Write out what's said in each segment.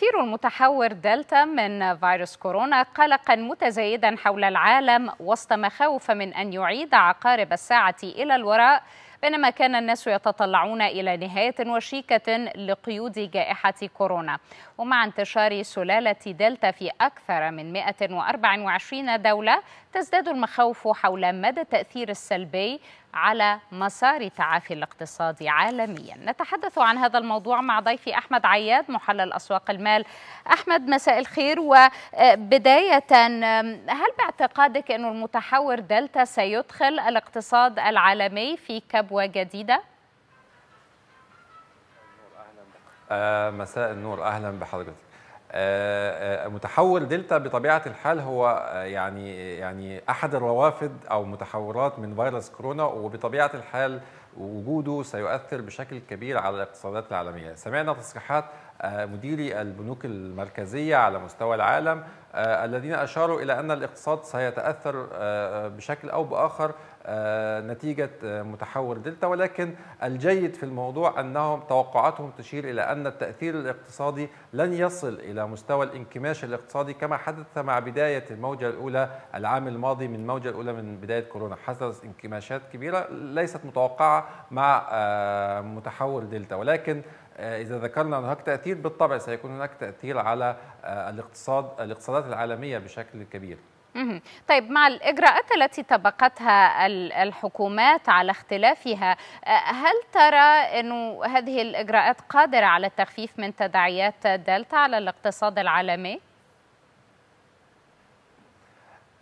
تأثير المتحور دلتا من فيروس كورونا قلقا متزايدا حول العالم وسط مخاوف من أن يعيد عقارب الساعة إلى الوراء بينما كان الناس يتطلعون إلى نهاية وشيكة لقيود جائحة كورونا ومع انتشار سلالة دلتا في أكثر من 124 دولة تزداد المخاوف حول مدى التأثير السلبي على مسار تعافي الاقتصاد عالميا نتحدث عن هذا الموضوع مع ضيفي أحمد عياد محلل أسواق المال أحمد مساء الخير وبداية هل باعتقادك أن المتحور دلتا سيدخل الاقتصاد العالمي في كبوة جديدة؟ آه، مساء النور أهلا بحضرتك آه، آه، متحول دلتا بطبيعه الحال هو آه، يعني يعني احد الروافد او متحورات من فيروس كورونا وبطبيعه الحال وجوده سيؤثر بشكل كبير على الاقتصادات العالميه سمعنا تصريحات آه، مديري البنوك المركزية على مستوى العالم آه، الذين أشاروا إلى أن الاقتصاد سيتأثر آه، بشكل أو بآخر نتيجة متحور دلتا ولكن الجيد في الموضوع أنهم توقعاتهم تشير إلى أن التأثير الاقتصادي لن يصل إلى مستوى الانكماش الاقتصادي كما حدث مع بداية الموجة الأولى العام الماضي من الموجة الأولى من بداية كورونا حدث انكماشات كبيرة ليست متوقعة مع متحور دلتا ولكن آه، إذا ذكرنا ان هناك تأثير بالطبع سيكون هناك تأثير على آه، الاقتصاد الاقتصادات العالمية بشكل كبير طيب مع الإجراءات التي طبقتها الحكومات على اختلافها آه، هل ترى أنه هذه الإجراءات قادرة على التخفيف من تداعيات دلتا على الاقتصاد العالمي؟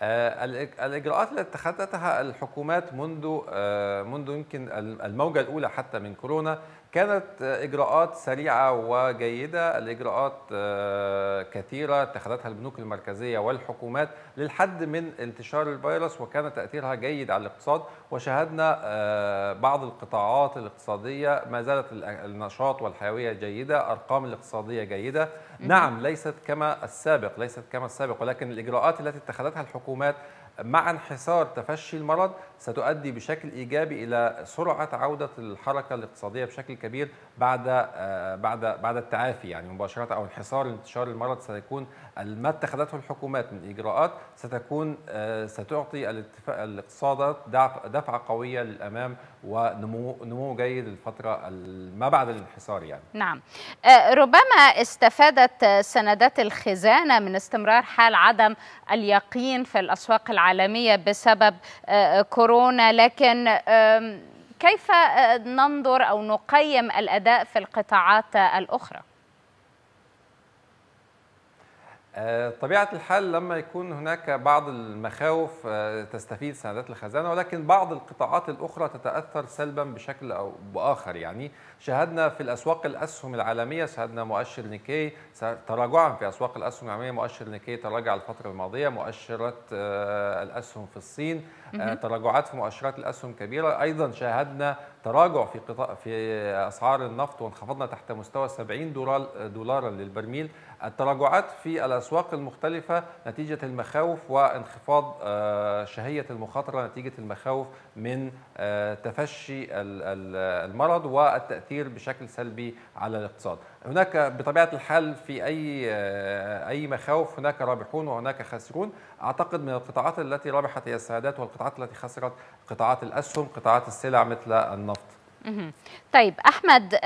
الاجراءات التي اتخذتها الحكومات منذ منذ يمكن الموجه الاولى حتى من كورونا كانت اجراءات سريعه وجيده الاجراءات آه، كثيره اتخذتها البنوك المركزيه والحكومات للحد من انتشار الفيروس وكان تاثيرها جيد على الاقتصاد وشاهدنا آه، بعض القطاعات الاقتصاديه ما زالت النشاط والحيويه جيده ارقام الاقتصاديه جيده نعم ليست كما السابق ليست كما السابق ولكن الاجراءات التي اتخذتها الحكومات مع انحسار تفشي المرض ستؤدي بشكل ايجابي الى سرعه عوده الحركه الاقتصاديه بشكل كبير بعد آه، بعد بعد التعافي يعني مباشره او انحسار انتشار المرض سيكون ما اتخذته الحكومات من اجراءات ستكون آه، ستعطي الاقتصادات دفعه قويه للامام ونمو نمو جيد للفتره ما بعد الانحسار يعني. نعم. آه، ربما استفادت سندات الخزانه من استمرار حال عدم اليقين في الاسواق العالميه العالمية بسبب آه، آه، كورونا لكن كيف آه، ننظر أو نقيم الأداء في القطاعات الأخرى؟ آه، طبيعة الحال لما يكون هناك بعض المخاوف آه، تستفيد سندات الخزانة ولكن بعض القطاعات الأخرى تتأثر سلبا بشكل أو بآخر يعني شاهدنا في الأسواق الأسهم العالمية شاهدنا مؤشر نيكي تراجعا في أسواق الأسهم العالمية مؤشر نيكي تراجع الفترة الماضية مؤشرات آه، الأسهم في الصين تراجعات في مؤشرات الأسهم كبيرة أيضا شاهدنا تراجع في قطاع في اسعار النفط وانخفضنا تحت مستوى 70 دولار دولارا للبرميل التراجعات في الاسواق المختلفه نتيجه المخاوف وانخفاض آه، شهيه المخاطره نتيجه المخاوف من آه، تفشي المرض والتاثير بشكل سلبي على الاقتصاد هناك بطبيعه الحال في اي آه، اي مخاوف هناك رابحون وهناك خاسرون اعتقد من القطاعات التي ربحت هي السعادات والقطاعات التي خسرت قطاعات الاسهم قطاعات السلع مثل النفط طيب احمد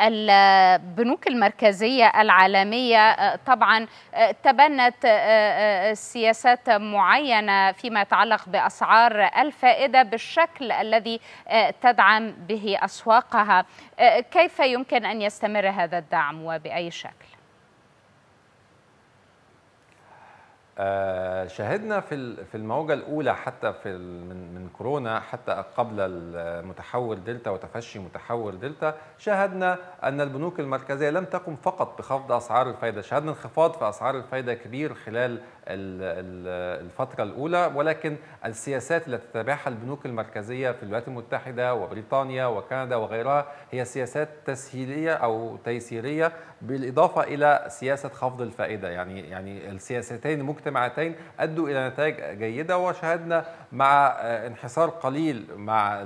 البنوك المركزيه العالميه آه، طبعا آه، تبنت آه، سياسات معينه فيما يتعلق باسعار الفائده بالشكل الذي تدعم به اسواقها كيف يمكن ان يستمر هذا الدعم وباي شكل آه، شهدنا في في الموجه الاولى حتى في من من كورونا حتى قبل المتحول دلتا وتفشي متحول دلتا شهدنا ان البنوك المركزيه لم تقم فقط بخفض اسعار الفائده شهدنا انخفاض في اسعار الفائده كبير خلال الفتره الاولى ولكن السياسات التي تتبعها البنوك المركزيه في الولايات المتحده وبريطانيا وكندا وغيرها هي سياسات تسهيليه او تيسيريه بالاضافه الى سياسه خفض الفائده يعني يعني السياستين مجتمع اجتماعاتين أدوا إلى نتائج جيدة وشاهدنا مع آه، انحسار قليل مع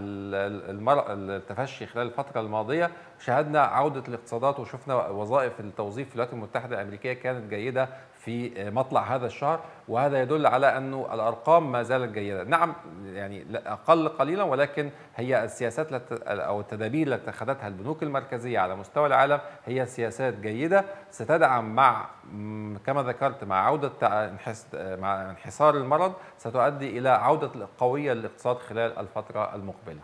التفشي خلال الفترة الماضية شهدنا عودة الاقتصادات وشفنا وظائف التوظيف في الولايات المتحدة الأمريكية كانت جيدة في مطلع هذا الشهر وهذا يدل على أنه الأرقام ما زالت جيدة نعم يعني أقل قليلا ولكن هي السياسات أو التدابير التي اتخذتها البنوك المركزية على مستوى العالم هي سياسات جيدة ستدعم مع كما ذكرت مع عودة مع انحصار المرض ستؤدي إلى عودة قوية للاقتصاد خلال الفترة المقبلة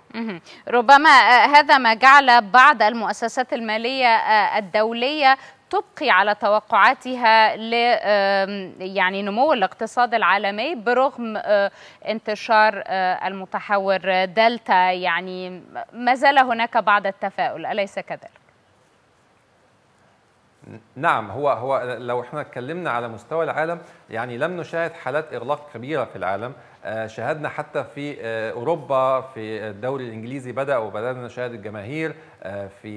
ربما آه، هذا ما جعل بعض المؤسسات المؤسسات المالية آه، الدولية تبقي على توقعاتها ل يعني نمو الاقتصاد العالمي برغم آه، انتشار آه، المتحور دلتا يعني ما زال هناك بعض التفاؤل اليس كذلك نعم هو هو لو احنا اتكلمنا على مستوى العالم يعني لم نشاهد حالات اغلاق كبيره في العالم آه، شاهدنا حتى في آه، اوروبا في الدوري الانجليزي بدا وبدانا نشاهد الجماهير آه، في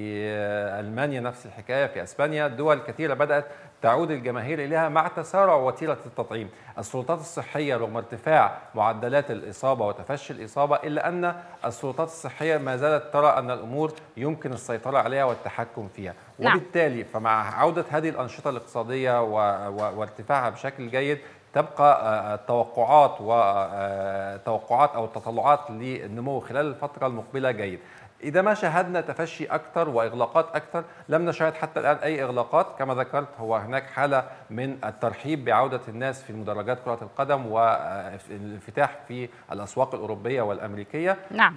المانيا نفس الحكايه في اسبانيا دول كثيره بدات تعود الجماهير إليها مع تسارع وتيرة التطعيم السلطات الصحية رغم ارتفاع معدلات الإصابة وتفشي الإصابة إلا أن السلطات الصحية ما زالت ترى أن الأمور يمكن السيطرة عليها والتحكم فيها نعم. وبالتالي فمع عودة هذه الأنشطة الاقتصادية وارتفاعها بشكل جيد تبقى التوقعات آه، آه، وتوقعات آه، او التطلعات للنمو خلال الفتره المقبله جيد إذا ما شاهدنا تفشي أكثر وإغلاقات أكثر لم نشاهد حتى الآن أي إغلاقات كما ذكرت هو هناك حالة من الترحيب بعودة الناس في مدرجات كرة القدم والانفتاح في الأسواق الأوروبية والأمريكية نعم.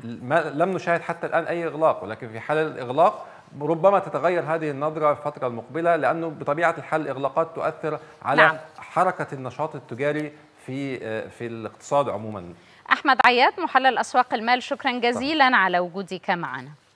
لم نشاهد حتى الآن أي إغلاق ولكن في حال الإغلاق ربما تتغير هذه النظرة في الفترة المقبلة لأنه بطبيعة الحال الإغلاقات تؤثر على نعم. حركة النشاط التجاري في في الاقتصاد عموما أحمد عياد محلل أسواق المال شكرا جزيلا على وجودك معنا